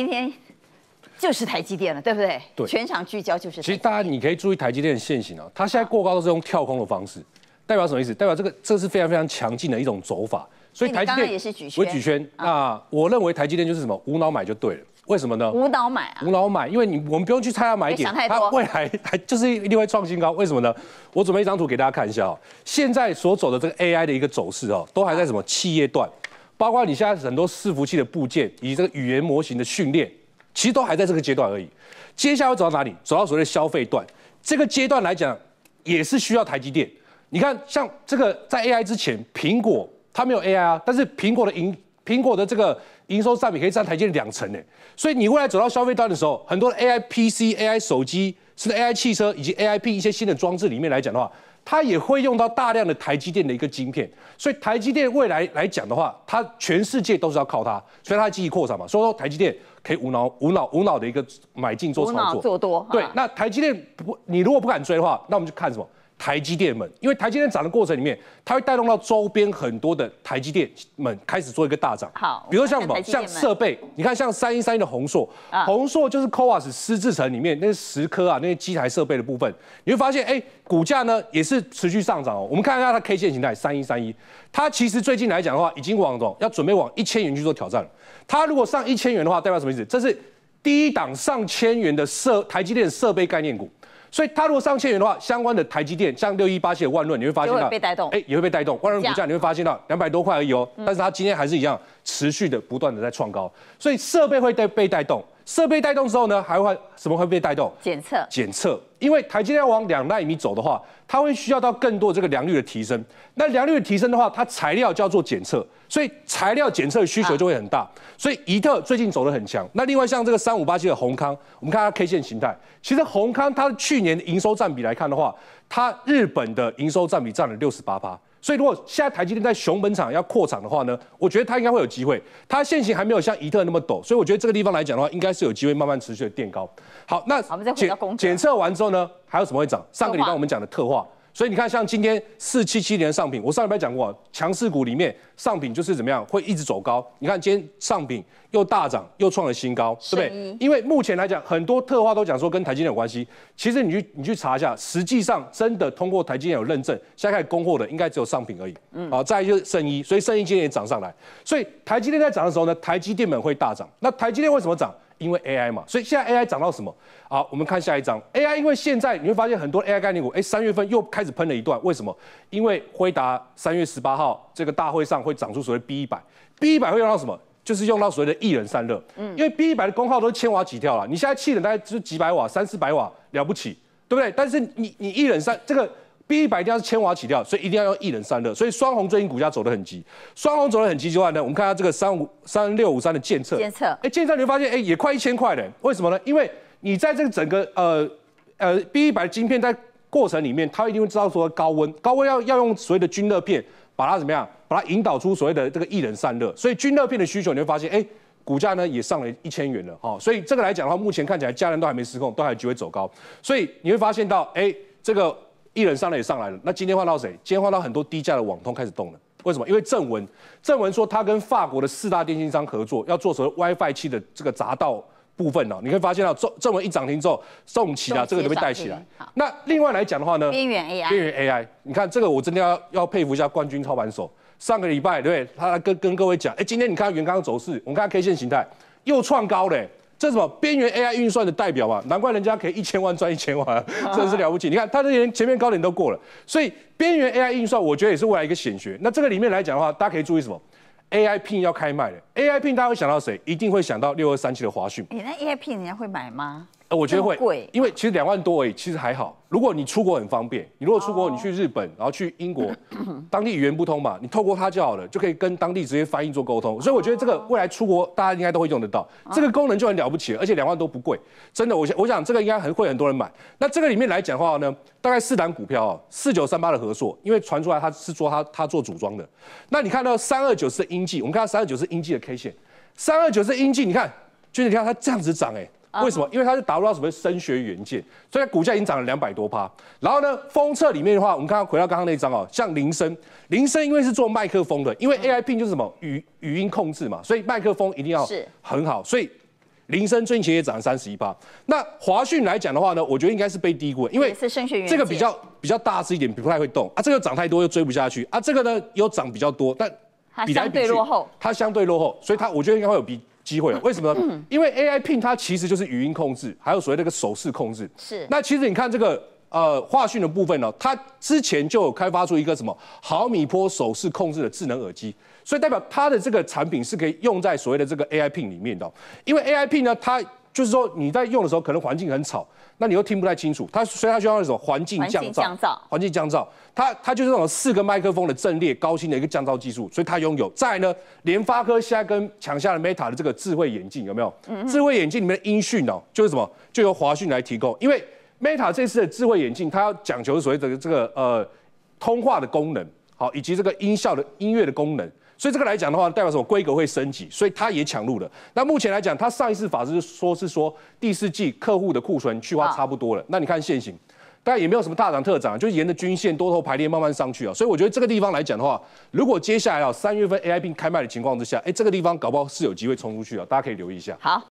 今天就是台积电了，对不对？对，全场聚焦就是。其实大家你可以注意台积电的线型啊，它现在过高都是用跳空的方式，代表什么意思？代表这个这是非常非常强劲的一种走法。所以台积电也是举圈，我举圈。那我认为台积电就是什么？无脑买就对了。为什么呢？无脑买啊！无脑买，因为你我们不用去猜它买点，它未来还就是一定会创新高。为什么呢？我准备一张图给大家看一下啊，现在所走的这个 AI 的一个走势啊，都还在什么企业段？包括你现在很多伺服器的部件以及这个语言模型的训练，其实都还在这个阶段而已。接下来会走到哪里？走到所谓的消费段，这个阶段来讲，也是需要台积电。你看，像这个在 AI 之前，苹果它没有 AI 啊，但是苹果的营苹果的这个营收占比可以占台积电两成呢。所以你未来走到消费端的时候，很多的 AI PC、AI 手机、甚至 AI 汽车以及 AI P 一些新的装置里面来讲的话。它也会用到大量的台积电的一个晶片，所以台积电未来来讲的话，它全世界都是要靠它，所以它积极扩展嘛。所以说台积电可以无脑、无脑、无脑的一个买进做炒作，做多。对，那台积电不，你如果不敢追的话，那我们就看什么？台积电们，因为台积电涨的过程里面，它会带动到周边很多的台积电们开始做一个大涨。好，比如像什么，像设备，你看像三一三一的宏硕，宏硕就是 COOS 私字城里面那十颗啊，那些机台设备的部分，你会发现，哎，股价呢也是持续上涨哦。我们看一下它 K 线形态，三一三一，它其实最近来讲的话，已经往要准备往一千元去做挑战了。它如果上一千元的话，代表什么意思？这是第一档上千元的设台积电设备概念股。所以它如果上千元的话，相关的台积电，像六一八线、万润，你会发现到，哎，也会被带动。万润股价你会发现到两百多块而已哦，但是它今天还是一样持续的不断的在创高。所以设备会被带动，设备带动之后呢，还会什么会被带动？检测，检测，因为台积电要往两纳米走的话。它会需要到更多这个良率的提升，那良率的提升的话，它材料叫做检测，所以材料检测的需求就会很大，所以仪特最近走的很强。那另外像这个三五八七的宏康，我们看它 K 线形态，其实宏康它去年营收占比来看的话，它日本的营收占比占了六十八趴，所以如果现在台积电在熊本厂要扩厂的话呢，我觉得它应该会有机会，它现形还没有像仪特那么陡，所以我觉得这个地方来讲的话，应该是有机会慢慢持续的垫高。好，那检检测完之后呢，还有什么会涨？上个礼拜我们讲的特化。所以你看，像今天四七七年上品，我上礼拜讲过，强势股里面上品就是怎么样，会一直走高。你看今天上品又大涨，又创了新高，是不是？因为目前来讲，很多特化都讲说跟台积电有关系。其实你去你去查一下，实际上真的通过台积电有认证，现在开始供货的应该只有上品而已。嗯，好，再就是圣衣，所以圣衣今天也涨上来。所以台积电在涨的时候呢，台积电本会大涨。那台积电为什么涨？因为 AI 嘛，所以现在 AI 涨到什么？好，我们看下一章。AI 因为现在你会发现很多 AI 概念股，哎，三月份又开始喷了一段，为什么？因为辉达三月十八号这个大会上会长出所谓 B 一百，B 一百会用到什么？就是用到所谓的一人散热。嗯，因为 B 一百的功耗都是千瓦起跳了，你现在气冷大概就几百瓦、三四百瓦了不起，对不对？但是你你一人散这个。B 一百一定要是千瓦起跳，所以一定要用一冷散热，所以双红最近股价走得很急。双红走得很急之外呢，我们看下这个三五三六五三的监测，监测，哎，监测你会发现，哎，也快一千块了。为什么呢？因为你在这个整个呃呃 B 一百的晶片在过程里面，它一定会知道说高温，高温要要用所谓的均热片把它怎么样，把它引导出所谓的这个一冷散热，所以均热片的需求，你会发现，哎，股价呢也上了一千元了，哈。所以这个来讲的话，目前看起来家人都还没失控，都还机会走高，所以你会发现到，哎，这个。一人上来也上来了，那今天换到谁？今天换到很多低价的网通开始动了。为什么？因为正文正文说他跟法国的四大电信商合作，要做所么 WiFi 器的这个匝道部分呢？你可以发现啊，正正文一涨停之后，宋起啊这个就被带起来。那另外来讲的话呢，边缘 AI，边缘 AI，你看这个我真的要要佩服一下冠军操盘手。上个礼拜对，他跟跟各位讲，哎，今天你看元刚走势，我们看 K 线形态又创高了。这什么边缘 AI 运算的代表嘛？难怪人家可以一千万赚一千万，真是了不起！你看他连前面高点都过了，所以边缘 AI 运算，我觉得也是未来一个显学。那这个里面来讲的话，大家可以注意什么？AI P 要开卖了，AI P 大家会想到谁？一定会想到六二三七的华讯。你那 AI P 人家会买吗？呃，我觉得会，因为其实两万多已，其实还好。如果你出国很方便，你如果出国，你去日本，然后去英国，当地语言不通嘛，你透过它就好了，就可以跟当地直接翻译做沟通。所以我觉得这个未来出国大家应该都会用得到，这个功能就很了不起，而且两万多不贵，真的。我想，我想这个应该很会很多人买。那这个里面来讲的话呢，大概四档股票，哦，四九三八的合作，因为传出来他是做他他做组装的。那你看到三二九是英记，我们看到三二九是英记的 K 线，三二九是英记，你看，君子看它这样子涨哎。为什么？因为它是达不到什么声学元件，所以它股价已经涨了两百多趴。然后呢，封测里面的话，我们刚刚回到刚刚那一张哦，像铃声，铃声因为是做麦克风的，因为 A I P 就是什么语语音控制嘛，所以麦克风一定要是很好。所以铃声最近前也涨了三十一趴。那华讯来讲的话呢，我觉得应该是被低估，因为这个比较比较大只一点，不太会动啊。这个涨太多又追不下去啊。这个呢又涨比较多，但比来比去它相对落后，它相对落后，所以它我觉得应该会有比。机会为什么？因为 A I P 它其实就是语音控制，还有所谓的个手势控制。是，那其实你看这个呃话讯的部分呢，它之前就有开发出一个什么毫米波手势控制的智能耳机，所以代表它的这个产品是可以用在所谓的这个 A I P i n 里面的。因为 A I P i n 呢，它就是说，你在用的时候，可能环境很吵，那你又听不太清楚。它，所以它需要一种环境降噪，环境降噪，它，它就是那种四个麦克风的阵列，高清的一个降噪技术。所以它拥有。再呢，联发科现在跟抢下了 Meta 的这个智慧眼镜，有没有？智慧眼镜里面的音讯哦，就是什么，就由华讯来提供。因为 Meta 这次的智慧眼镜，它要讲求所谓的这个呃通话的功能，好，以及这个音效的音乐的功能。所以这个来讲的话，代表什么规格会升级，所以他也抢入了。那目前来讲，他上一次法是说是说第四季客户的库存去化差不多了。那你看现行，但也没有什么大涨特涨，就沿着均线多头排列慢慢上去啊。所以我觉得这个地方来讲的话，如果接下来啊三月份 A I B 开卖的情况之下，哎，这个地方搞不好是有机会冲出去啊，大家可以留意一下。好。